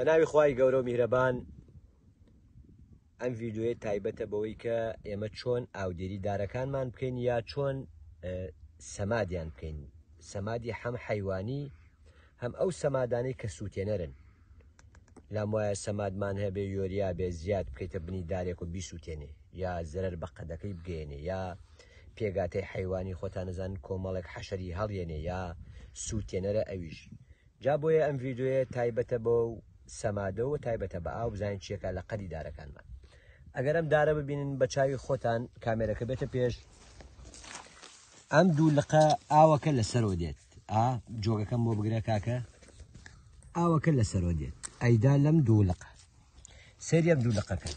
بە ناوی خی گەورە و میرەبان ئەم ویددیوێ تایبەتە بەوەی کە ئێمە چۆن ئاودێری دارەکانمان بکەین یا چۆن سەمادیان بکەین سەمادی هەم حیوانی هەم ئەو سەمادانەی کە سووتێنەرن لام وایە سەمادمان هەبێ یۆریا بێ زیاد بکەیتە بنی دارێک و بی سووتێنێ یا زەرەر بەقەدەکەی بگەێنێ یا پێگاتەی حیوانی خۆتانەزان کۆمەڵێک حەشری هەڵێنێ یا سووتێنەرە ئەویش جا بۆیە ئەم ویددیوێ تایبەتە بۆ و سەمادەوە تایبەتە بە ئاو بزانین چیەکە لە قەدی دارەکانمان ئەگەر ئەم دارە ببینن بە چاوی خۆتان کامێرەکە بێتە پێش ئەم دوو لقە ئاوەکە لەسەرۆ دێت ئا جۆگەکەم بۆ بگرە کاکە ئاوەکە لەسەرۆ دێت ئەیدا لەم دوو لقە سریەم دوو لقەکە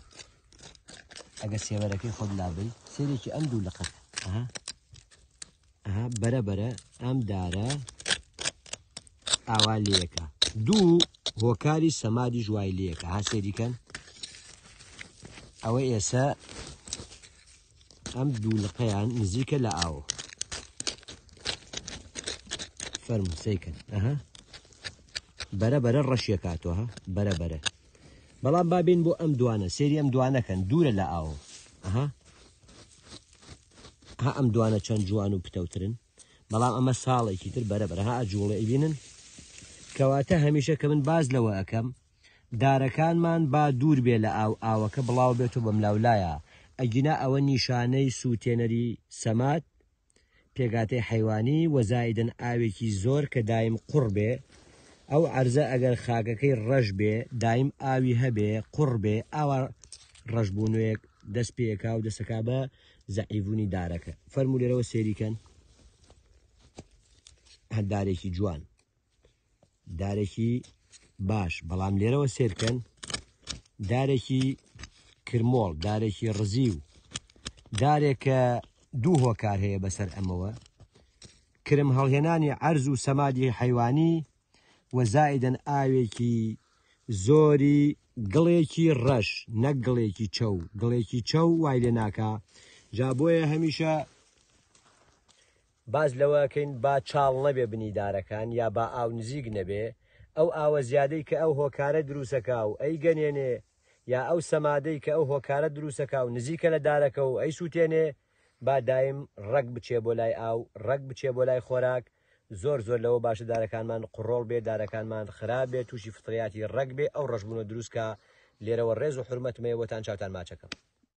ئەگە سێوەرەکەی خۆت لابن سێرێکی ئەم دوو لقەکە بەرە بەرە ئەم دارە ئاوا لەکە دوو هۆکاری سەمادی ژوای لەکە هەسێ دیکەن ئەوە ئێسا ئەم دوو لقەیان نزیکە لە ئاوە فەرم سیکن ئەها بەرە بەرە ڕەشیەکاتەوە بەرە بەرە بەڵام بابین بۆ ئەم دوانە سێری ئەم دوانەکەن دوورە لە ئاوە ئەها ها ئەم دوانە چەند جوان و پتەوترن بەڵام ئەمە ساڵێکی تر بەرە بەرەها جوڵە ئەبینن کەواتە هەمیشە کە من باز لەوە ئەەکەم دارەکانمان با دوور بێ لە ئاو ئاوەکە بڵاو بێت و بەم لاولایە ئەگینا ئەوە نیشانەی سووتێنەری سەمات پێگاتی حیوانی وەزایدن ئاوێکی زۆر کە دایم قوڕ بێ ئەو عرضە ئەگەر خاکەکەی ڕەش بێ دایم ئاوی هەبێ قوڕ بێ ئاوە ڕەشبوونوەیەک دەست پێکا و دەسەکا بە زەعیبوونی دارەکە فەرمولێرەوە سێریکەن هەندارێکی جوان دارێکی باش بەڵام لێرەوە سێرکەن دارێکی کرمۆڵ دارێکی ڕزی و دارێکە دوو هۆکار هەیە بەسەر ئەمەوە کرم هەڵهێنانی عرض و سەمادی حیوانی وەزائدەن ئاوێکی زۆری گڵێکی ڕەش نەک گڵێکی چەو گڵێکی چەو وای لێ ناکە جابۆیە هەمیشە باز لەوەکەین با چاڵ نەبێ بنیدارەکان یا با ئاو نزیک نەبێ ئەو ئاوە زیادەی کە ئەو هۆکارە دروسەکە و ئەی گەنێنێ یا ئەو سەمادەی کە ئەو هۆکارە دروسەکە و نزیکە لە دارەکە و ئەی سووتێنێ با دایم ڕەک بچێ بۆ لای ئاو ڕەک بچێ بۆ لای خۆراک زۆر زۆر لەوە باشە دارەکانمان قڕۆڵ بێ دارەکانمان خراپ بێ تووشی فتریاتی ڕەک بێ ئەو ڕژبوونە دروستکە لێرەوە ڕێز و حرمەتمەیەوەتان چاوتان ماچەکەم.